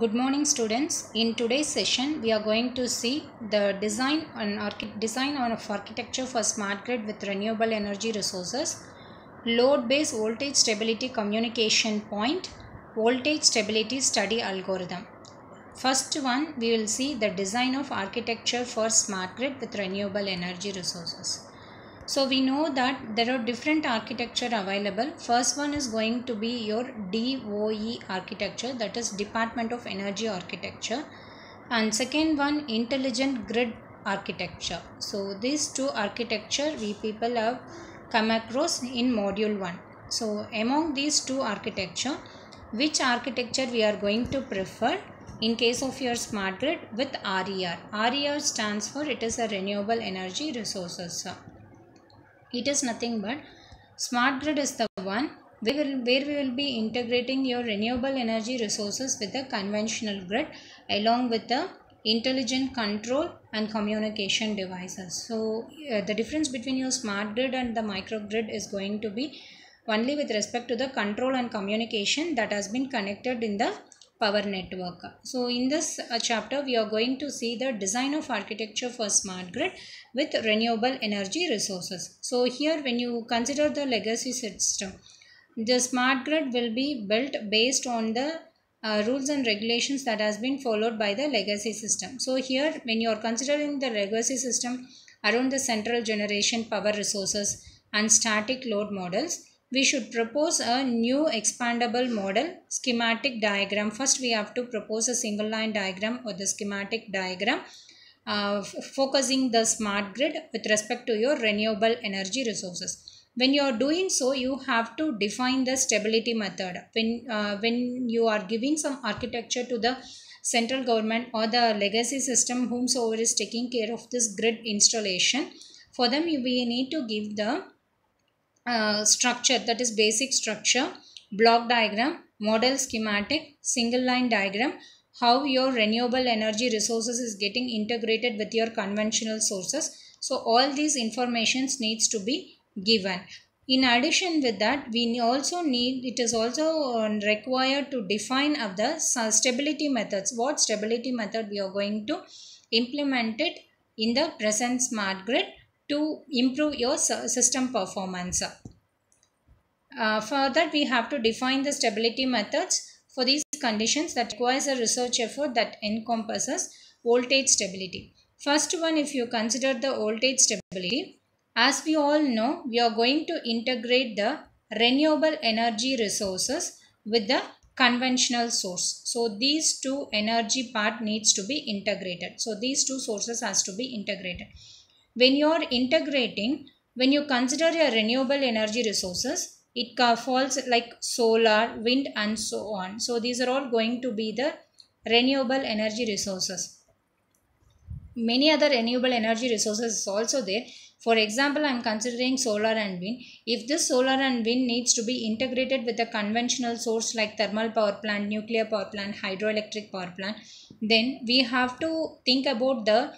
Good morning students. In today's session we are going to see the design on design of architecture for smart grid with renewable energy resources, load based voltage stability communication point, voltage stability study algorithm. First one we will see the design of architecture for smart grid with renewable energy resources. So we know that there are different architecture available. First one is going to be your DOE architecture that is Department of Energy Architecture and second one Intelligent Grid Architecture. So these two architecture we people have come across in module 1. So among these two architecture which architecture we are going to prefer in case of your smart grid with RER. RER stands for it is a renewable energy resources it is nothing but smart grid is the one where we, will, where we will be integrating your renewable energy resources with the conventional grid along with the intelligent control and communication devices. So uh, the difference between your smart grid and the microgrid is going to be only with respect to the control and communication that has been connected in the power network. So in this uh, chapter we are going to see the design of architecture for smart grid with renewable energy resources. So here when you consider the legacy system, the smart grid will be built based on the uh, rules and regulations that has been followed by the legacy system. So here when you are considering the legacy system around the central generation power resources and static load models, we should propose a new expandable model schematic diagram. First, we have to propose a single line diagram or the schematic diagram uh, focusing the smart grid with respect to your renewable energy resources. When you are doing so, you have to define the stability method. When, uh, when you are giving some architecture to the central government or the legacy system whomsoever is taking care of this grid installation, for them we need to give the uh, structure that is basic structure, block diagram, model schematic, single line diagram, how your renewable energy resources is getting integrated with your conventional sources. So all these informations needs to be given. In addition with that, we also need, it is also um, required to define of the stability methods. What stability method we are going to implement it in the present smart grid to improve your system performance. Uh, for that, we have to define the stability methods for these conditions that requires a research effort that encompasses voltage stability. First one, if you consider the voltage stability, as we all know, we are going to integrate the renewable energy resources with the conventional source. So these two energy part needs to be integrated. So these two sources has to be integrated when you are integrating, when you consider your renewable energy resources, it falls like solar, wind and so on. So these are all going to be the renewable energy resources. Many other renewable energy resources is also there. For example, I am considering solar and wind. If this solar and wind needs to be integrated with a conventional source like thermal power plant, nuclear power plant, hydroelectric power plant, then we have to think about the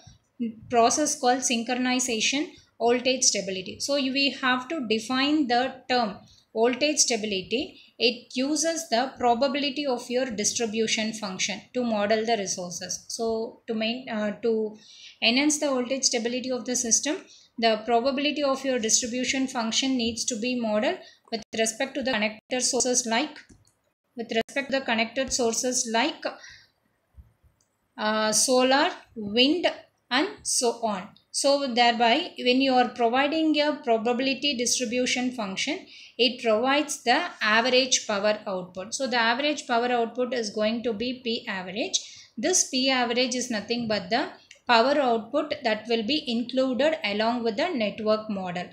process called synchronization voltage stability. So we have to define the term voltage stability. It uses the probability of your distribution function to model the resources. So to main, uh, to enhance the voltage stability of the system, the probability of your distribution function needs to be modeled with respect to the connected sources like with respect to the connected sources like uh, solar, wind, and so on. So thereby when you are providing a probability distribution function it provides the average power output. So the average power output is going to be P average. This P average is nothing but the power output that will be included along with the network model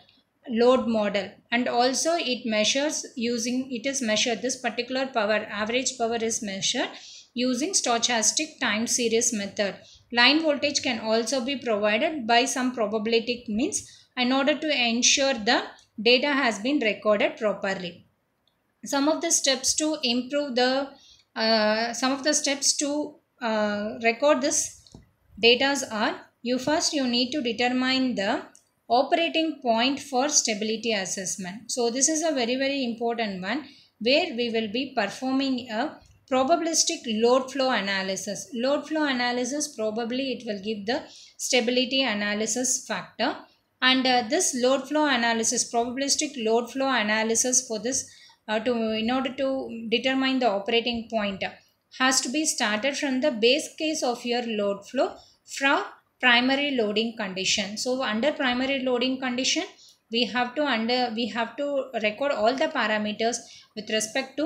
load model and also it measures using it is measured this particular power average power is measured using stochastic time series method Line voltage can also be provided by some probabilistic means in order to ensure the data has been recorded properly. Some of the steps to improve the uh, some of the steps to uh, record this data are you first you need to determine the operating point for stability assessment. So this is a very very important one where we will be performing a probabilistic load flow analysis load flow analysis probably it will give the stability analysis factor and uh, this load flow analysis probabilistic load flow analysis for this uh, to in order to determine the operating point uh, has to be started from the base case of your load flow from primary loading condition so under primary loading condition we have to under we have to record all the parameters with respect to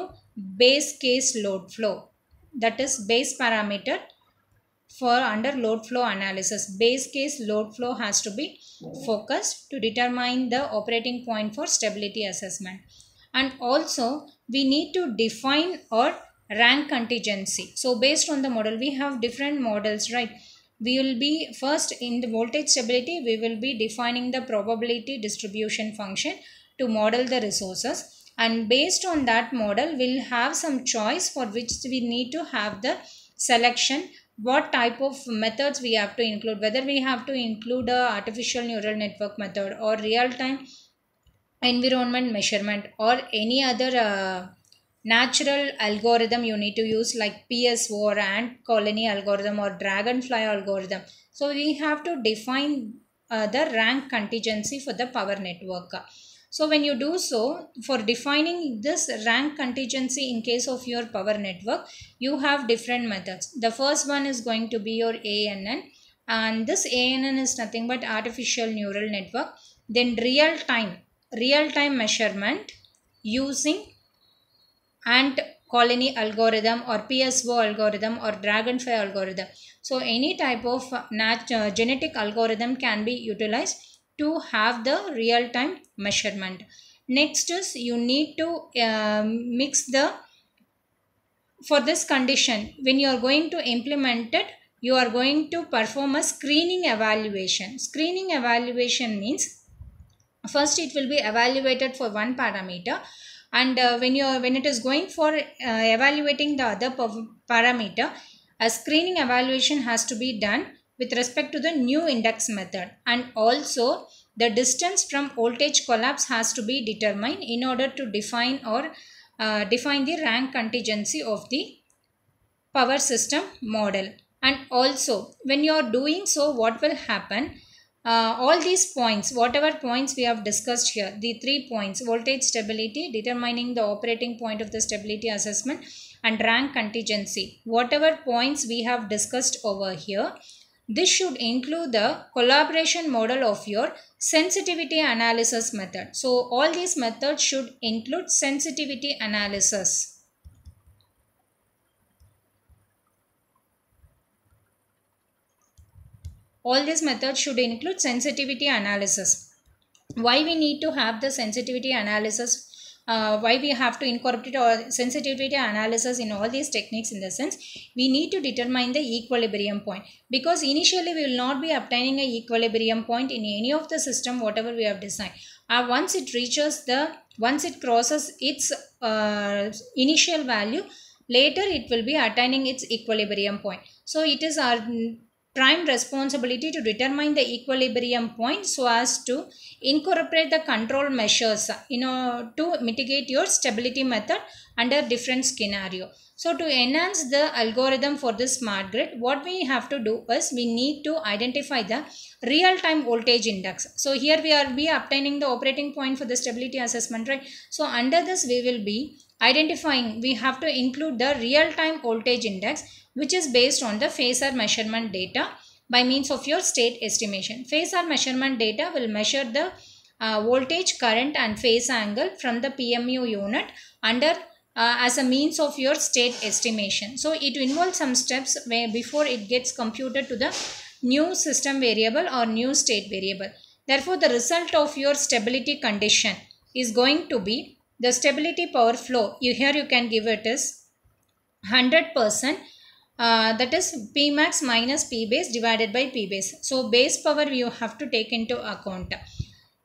base case load flow that is base parameter for under load flow analysis base case load flow has to be focused to determine the operating point for stability assessment and also we need to define or rank contingency so based on the model we have different models right we will be first in the voltage stability we will be defining the probability distribution function to model the resources and based on that model we'll have some choice for which we need to have the selection what type of methods we have to include whether we have to include a artificial neural network method or real time environment measurement or any other uh, natural algorithm you need to use like PSO or ant colony algorithm or dragonfly algorithm. So we have to define uh, the rank contingency for the power network. So when you do so, for defining this rank contingency in case of your power network, you have different methods. The first one is going to be your ANN and this ANN is nothing but artificial neural network. Then real time, real time measurement using ant colony algorithm or PSO algorithm or dragonfly algorithm. So any type of natural uh, genetic algorithm can be utilized to have the real-time measurement. Next is you need to uh, mix the, for this condition, when you are going to implement it, you are going to perform a screening evaluation. Screening evaluation means first it will be evaluated for one parameter and uh, when you when it is going for uh, evaluating the other parameter a screening evaluation has to be done with respect to the new index method and also the distance from voltage collapse has to be determined in order to define or uh, define the rank contingency of the power system model and also when you are doing so what will happen uh, all these points, whatever points we have discussed here, the three points, voltage stability, determining the operating point of the stability assessment and rank contingency. Whatever points we have discussed over here, this should include the collaboration model of your sensitivity analysis method. So all these methods should include sensitivity analysis. All these methods should include sensitivity analysis. Why we need to have the sensitivity analysis? Uh, why we have to incorporate or sensitivity analysis in all these techniques in the sense we need to determine the equilibrium point because initially we will not be obtaining an equilibrium point in any of the system whatever we have designed uh, once it reaches the once it crosses its uh, initial value later it will be attaining its equilibrium point so it is our prime responsibility to determine the equilibrium point so as to incorporate the control measures you know to mitigate your stability method under different scenario so to enhance the algorithm for the smart grid what we have to do is we need to identify the real time voltage index so here we are be obtaining the operating point for the stability assessment right so under this we will be identifying we have to include the real time voltage index which is based on the phaser measurement data by means of your state estimation. Phaser measurement data will measure the uh, voltage, current and phase angle from the PMU unit under uh, as a means of your state estimation. So it involves some steps where before it gets computed to the new system variable or new state variable. Therefore, the result of your stability condition is going to be the stability power flow. You, here you can give it as 100% uh, that is P max minus P base divided by P base. So base power you have to take into account.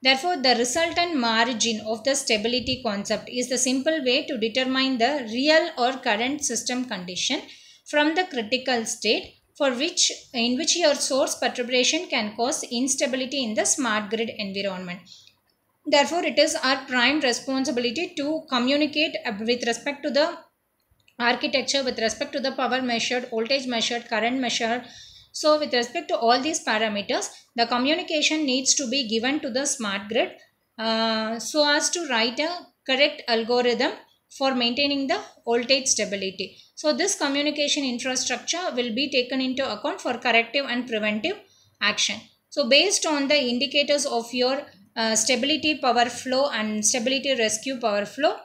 Therefore, the resultant margin of the stability concept is the simple way to determine the real or current system condition from the critical state for which in which your source perturbation can cause instability in the smart grid environment. Therefore, it is our prime responsibility to communicate with respect to the architecture with respect to the power measured, voltage measured, current measured. So with respect to all these parameters, the communication needs to be given to the smart grid uh, so as to write a correct algorithm for maintaining the voltage stability. So this communication infrastructure will be taken into account for corrective and preventive action. So based on the indicators of your uh, stability power flow and stability rescue power flow,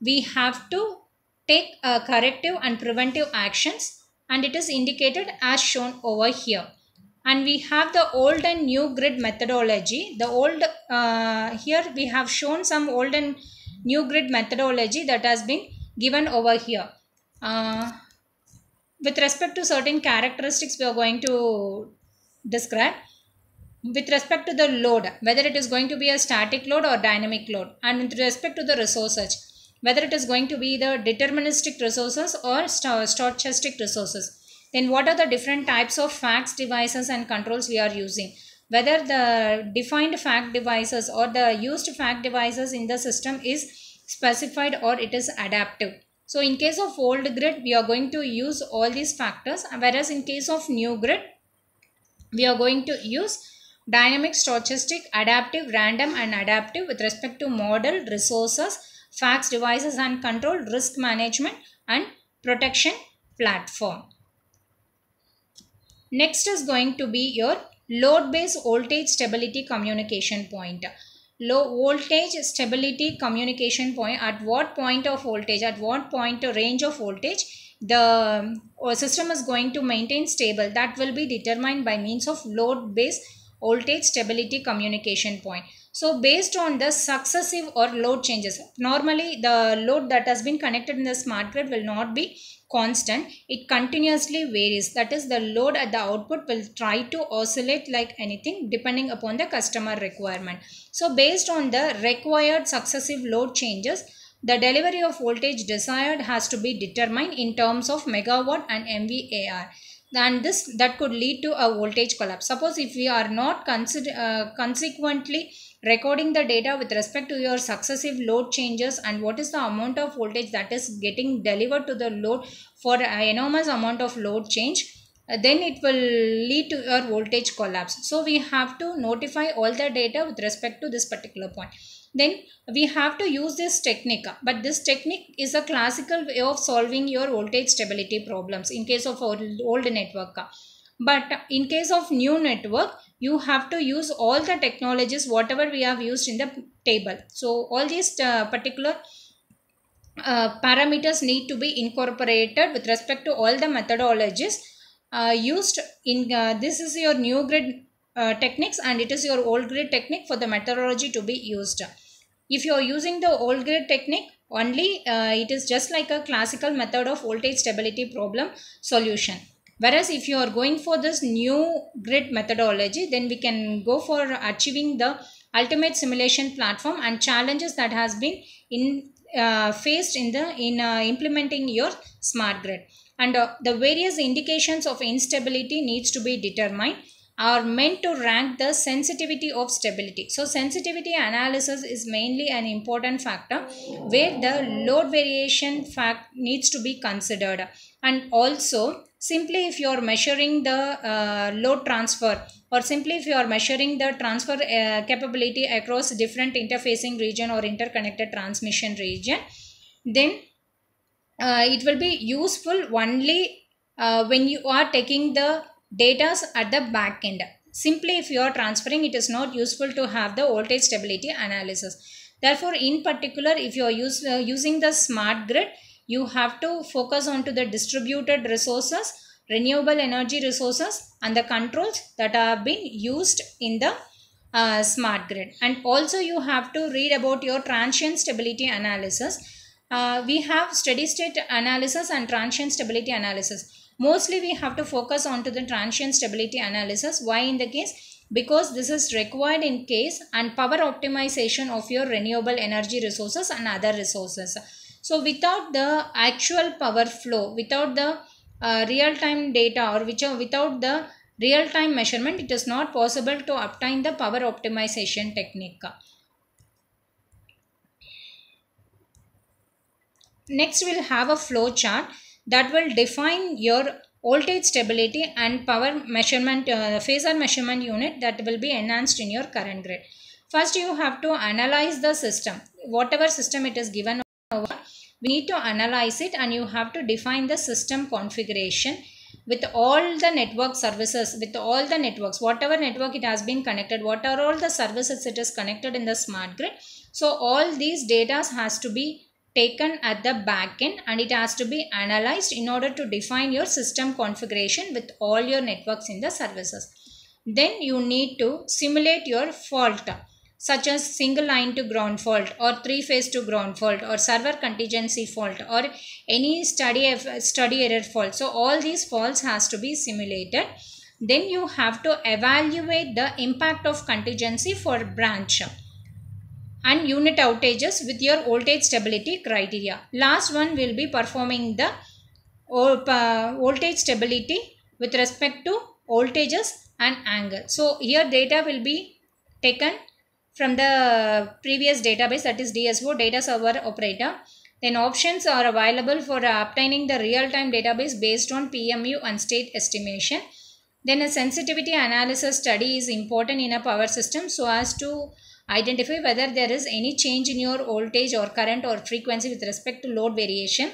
we have to take uh, corrective and preventive actions and it is indicated as shown over here and we have the old and new grid methodology the old uh, here we have shown some old and new grid methodology that has been given over here uh, with respect to certain characteristics we are going to describe with respect to the load whether it is going to be a static load or dynamic load and with respect to the resource whether it is going to be the deterministic resources or stochastic resources. Then what are the different types of facts devices and controls we are using? Whether the defined fact devices or the used fact devices in the system is specified or it is adaptive. So in case of old grid, we are going to use all these factors whereas in case of new grid, we are going to use dynamic, stochastic, adaptive, random and adaptive with respect to model, resources, Fax devices and control, risk management and protection platform. Next is going to be your load based voltage stability communication point. Low voltage stability communication point at what point of voltage, at what point range of voltage the uh, system is going to maintain stable that will be determined by means of load based voltage stability communication point so based on the successive or load changes, normally the load that has been connected in the smart grid will not be constant. It continuously varies. That is the load at the output will try to oscillate like anything depending upon the customer requirement. So based on the required successive load changes, the delivery of voltage desired has to be determined in terms of megawatt and MVAR and this that could lead to a voltage collapse suppose if we are not consider uh, consequently recording the data with respect to your successive load changes and what is the amount of voltage that is getting delivered to the load for enormous amount of load change uh, then it will lead to your voltage collapse. So we have to notify all the data with respect to this particular point. Then we have to use this technique but this technique is a classical way of solving your voltage stability problems in case of old network. But in case of new network, you have to use all the technologies whatever we have used in the table. So all these uh, particular uh, parameters need to be incorporated with respect to all the methodologies uh, used in uh, this is your new grid uh, techniques and it is your old grid technique for the methodology to be used. If you are using the old grid technique only uh, it is just like a classical method of voltage stability problem solution. Whereas if you are going for this new grid methodology, then we can go for achieving the ultimate simulation platform and challenges that has been in uh, faced in the in uh, implementing your smart grid and uh, the various indications of instability needs to be determined are meant to rank the sensitivity of stability. So sensitivity analysis is mainly an important factor where the load variation fact needs to be considered and also simply if you are measuring the uh, load transfer or simply if you are measuring the transfer uh, capability across different interfacing region or interconnected transmission region then uh, it will be useful only uh, when you are taking the data at the back end simply if you are transferring it is not useful to have the voltage stability analysis therefore in particular if you are use, uh, using the smart grid you have to focus on to the distributed resources, renewable energy resources and the controls that have been used in the uh, smart grid. And also you have to read about your transient stability analysis. Uh, we have steady state analysis and transient stability analysis. Mostly we have to focus on to the transient stability analysis. Why in the case? because this is required in case and power optimization of your renewable energy resources and other resources. So without the actual power flow, without the uh, real-time data or which are uh, without the real-time measurement, it is not possible to obtain the power optimization technique. Next, we'll have a flow chart that will define your voltage stability and power measurement, uh, phasor measurement unit that will be enhanced in your current grid. First, you have to analyze the system, whatever system it is given we need to analyze it and you have to define the system configuration with all the network services with all the networks whatever network it has been connected what are all the services it is connected in the smart grid so all these data has to be taken at the back end and it has to be analyzed in order to define your system configuration with all your networks in the services then you need to simulate your fault such as single line to ground fault or three phase to ground fault or server contingency fault or any study, study error fault. So all these faults has to be simulated. Then you have to evaluate the impact of contingency for branch and unit outages with your voltage stability criteria. Last one will be performing the uh, voltage stability with respect to voltages and angle. So here data will be taken from the previous database that is DSO data server operator. Then options are available for obtaining the real-time database based on PMU and state estimation. Then a sensitivity analysis study is important in a power system so as to identify whether there is any change in your voltage or current or frequency with respect to load variation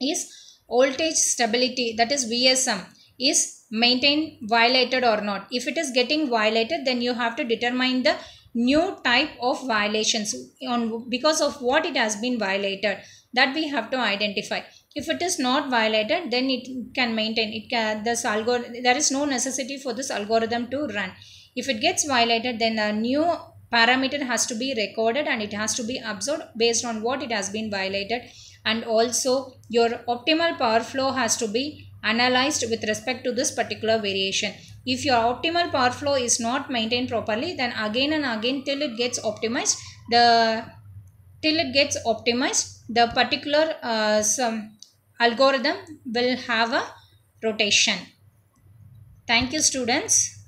is voltage stability that is VSM is maintained violated or not. If it is getting violated then you have to determine the new type of violations on because of what it has been violated that we have to identify if it is not violated then it can maintain it can this algorithm there is no necessity for this algorithm to run if it gets violated then a new parameter has to be recorded and it has to be absorbed based on what it has been violated and also your optimal power flow has to be analyzed with respect to this particular variation if your optimal power flow is not maintained properly, then again and again till it gets optimized, the till it gets optimized, the particular uh, some algorithm will have a rotation. Thank you students.